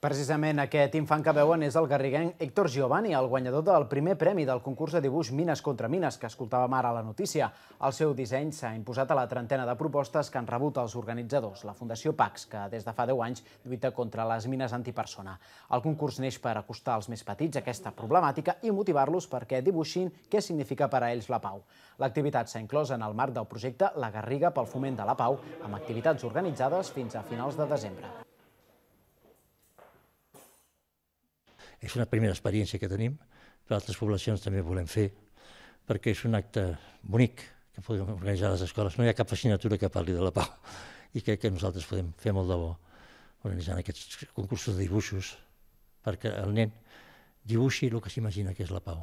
Precisament aquest infant que veuen és el garriguenc Héctor Giovanni, el guanyador del primer premi del concurs de dibuix Mines contra Mines, que escoltàvem ara a la notícia. El seu disseny s'ha imposat a la trentena de propostes que han rebut els organitzadors, la Fundació PAX, que des de fa 10 anys lluita contra les mines antipersona. El concurs neix per acostar als més petits aquesta problemàtica i motivar-los perquè dibuixin què significa per a ells la pau. L'activitat s'ha inclòs en el marc del projecte La Garriga pel foment de la pau, amb activitats organitzades fins a finals de desembre. És una primera experiència que tenim, però altres poblacions també volem fer, perquè és un acte bonic que podem organitzar a les escoles. No hi ha cap assignatura que parli de la pau i crec que nosaltres podem fer molt de bo organitzant aquests concursos de dibuixos perquè el nen dibuixi el que s'imagina que és la pau.